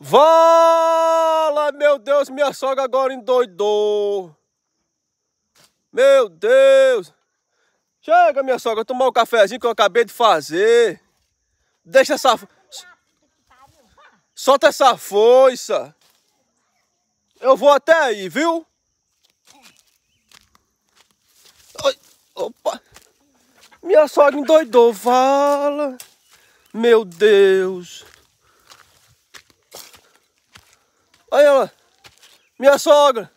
Vala, meu Deus, minha sogra agora endoidou. Meu Deus. Chega, minha sogra, tomar o um cafezinho que eu acabei de fazer. Deixa essa... Solta essa força. Eu vou até aí, viu? Ai, opa. Minha sogra endoidou, vala. Meu Deus. Olha ela. Minha sogra.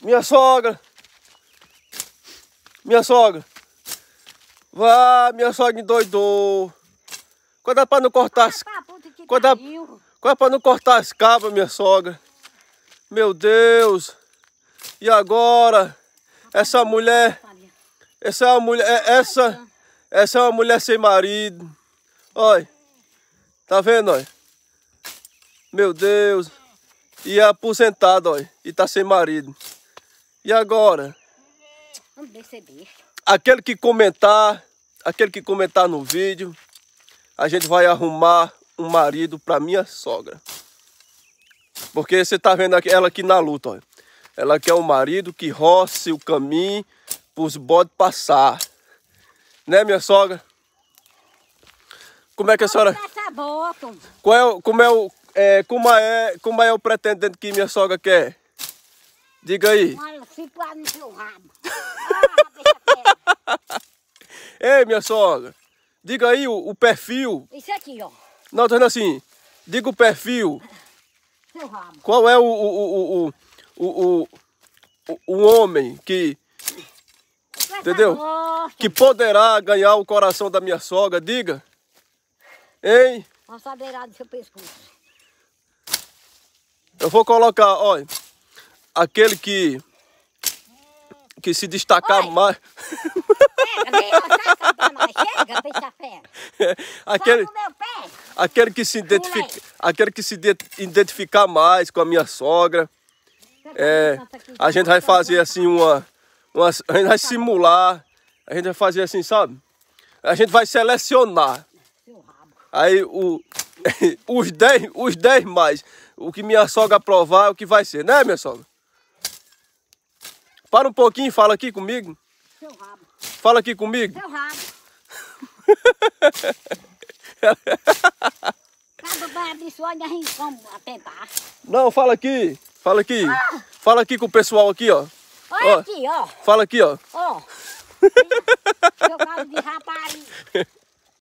Minha sogra. Minha sogra. Vá, minha sogra endoidou. Quando é pra não cortar as... Quando é... Quando é pra não cortar as cabras, minha sogra. Meu Deus. E agora? Essa mulher... Essa é uma mulher... É, essa... Essa é uma mulher sem marido. Olha. Tá vendo, olha? Meu Deus. E é aposentado, olha. E tá sem marido. E agora? Vamos receber. Aquele que comentar, aquele que comentar no vídeo, a gente vai arrumar um marido para minha sogra. Porque você tá vendo ela aqui na luta, olha. Ela quer um marido que roce o caminho pros bodes passar. Né, minha sogra? Como é que a senhora... Qual é, como, é o, é, como, é, como é o pretendente que minha sogra quer? Diga aí. Mano, fica no seu rabo. Ei, minha sogra, diga aí o, o perfil. Isso aqui, ó. Não, tô assim. Diga o perfil. Seu rabo. Qual é o, o, o, o, o, o, o homem que... Entendeu? Que poderá ganhar o coração da minha sogra, diga. Hein? Uma saberada do seu pescoço. Eu vou colocar, olha, aquele que que se destacar Oi. mais. É, aquele, tá aquele que se identifica, aquele que se identificar mais com a minha sogra. É, a gente vai fazer assim uma, uma, a gente vai simular, a gente vai fazer assim, sabe? A gente vai selecionar. Aí o os 10 os dez mais. O que minha sogra aprovar é o que vai ser, né, minha sogra? Para um pouquinho e fala aqui comigo. Seu rabo. Fala aqui comigo. Seu rabo. Não, fala aqui. Fala aqui. Ah. Fala aqui com o pessoal aqui, ó. Olha ó. aqui, ó. Fala aqui, ó. Ó. Oh. Seu rabo de rapariga.